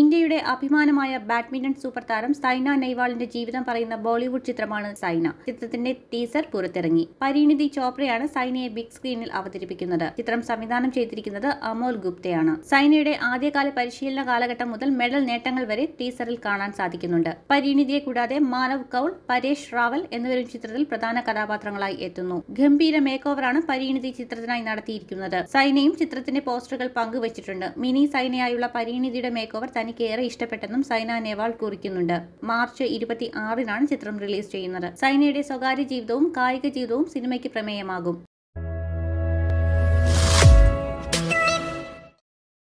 ഇന്ത്യയുടെ അഭിമാനമായ badminton super താരം സൈന നെയ്വാളിന്റെ ജീവിതം പറയുന്ന ബോളിവുഡ് ചിത്രമാണ് സൈന ചിത്രത്തിന്റെ ടീസർ പുറത്തിറങ്ങി പരിണിതി ചോപ്രയാണ് സൈനയെ ബിഗ് സ്ക്രീനിൽ അവതരിപ്പിക്കുന്നത് ചിത്രം സംവിധാനം ചെയ്തിരിക്കുന്നത് അമോൽ ഗുപ്തയാണ് സൈനയുടെ ആദ്യകാല പരിശീലന കാലഘട്ടം മുതൽ മെഡൽ നേട്ടങ്ങൾ വരെ ടീസറിൽ കാണാൻ സാധിക്കുന്നുണ്ട് പരിണിതിയെ കൂടാതെ മാനവ് കൗൾ പരേഷ് റാവൽ എന്നിവരും ചിത്രത്തിൽ പ്രധാന കഥാപാത്രങ്ങളായി എത്തുന്നു ഗംഭീര മേക്ക് ഓവറാണ് പരിണിതി ചിത്രത്തിനായി നടത്തിയിരിക്കുന്നത് സൈനയും ചിത്രത്തിന്റെ പോസ്റ്ററുകൾ പങ്കുവച്ചിട്ടുണ്ട് മിനി സൈനയായുള്ള പരിണിതിയുടെ മേക്ക് ഓവർ തനിക്ക് ഏറെ ഇഷ്ടപ്പെട്ടെന്നും സൈന നെഹ്വാൾ കുറിക്കുന്നുണ്ട് മാർച്ച് ഇരുപത്തി ആറിനാണ് ചിത്രം റിലീസ് ചെയ്യുന്നത് സൈനയുടെ സ്വകാര്യ ജീവിതവും കായിക ജീവിതവും സിനിമയ്ക്ക് പ്രമേയമാകും